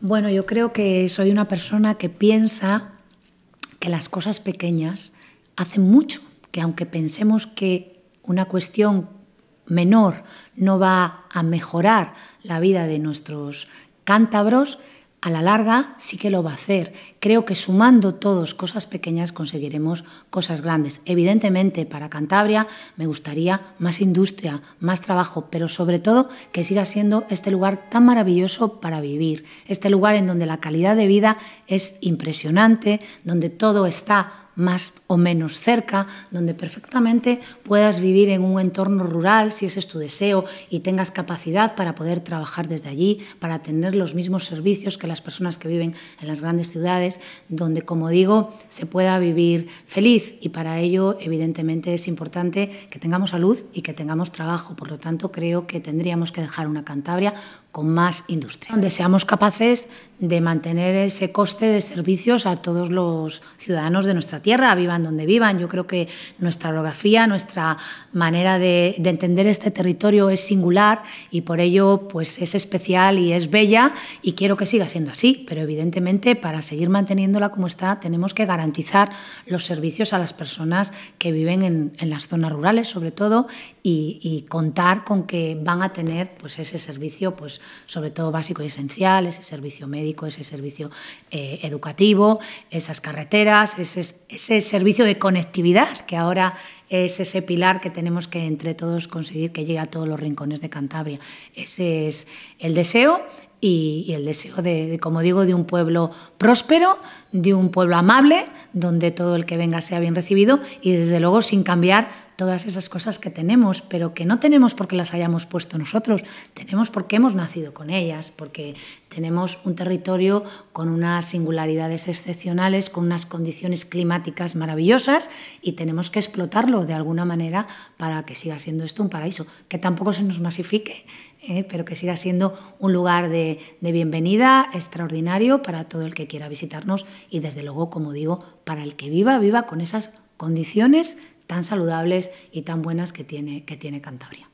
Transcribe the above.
Bueno, yo creo que soy una persona que piensa que las cosas pequeñas hacen mucho, que aunque pensemos que una cuestión menor, no va a mejorar la vida de nuestros cántabros, a la larga sí que lo va a hacer. Creo que sumando todos cosas pequeñas conseguiremos cosas grandes. Evidentemente, para Cantabria me gustaría más industria, más trabajo, pero sobre todo que siga siendo este lugar tan maravilloso para vivir, este lugar en donde la calidad de vida es impresionante, donde todo está más o menos cerca, donde perfectamente puedas vivir en un entorno rural si ese es tu deseo y tengas capacidad para poder trabajar desde allí, para tener los mismos servicios que las personas que viven en las grandes ciudades, donde, como digo, se pueda vivir feliz y para ello, evidentemente, es importante que tengamos salud y que tengamos trabajo. Por lo tanto, creo que tendríamos que dejar una Cantabria con más industria, donde seamos capaces de mantener ese coste de servicios a todos los ciudadanos de nuestra tierra, vivan donde vivan. Yo creo que nuestra orografía, nuestra manera de, entender este territorio es singular y por ello pues, es especial y es bella y quiero que siga siendo así, pero evidentemente para seguir manteniéndola como está tenemos que garantizar los servicios a las personas que viven en, las zonas rurales sobre todo y, contar con que van a tener pues, ese servicio pues, sobre todo básico y esencial, ese servicio médico, ese servicio eh, educativo, esas carreteras, ese, ese servicio de conectividad, que ahora es ese pilar que tenemos que entre todos conseguir que llegue a todos los rincones de Cantabria. Ese es el deseo y, el deseo de, como digo, de un pueblo próspero, de un pueblo amable, donde todo el que venga sea bien recibido y desde luego sin cambiar todas esas cosas que tenemos, pero que no tenemos porque las hayamos puesto nosotros, tenemos porque hemos nacido con ellas, porque tenemos un territorio con unas singularidades excepcionales, con unas condiciones climáticas maravillosas y tenemos que explotarlo de alguna manera para que siga siendo esto un paraíso, que tampoco se nos masifique, ¿eh? pero que siga siendo un lugar de, de bienvenida extraordinario para todo el que quiera visitarnos y desde luego, como digo, para el que viva, viva con esas condiciones tan saludables y tan buenas que tiene, que tiene Cantabria.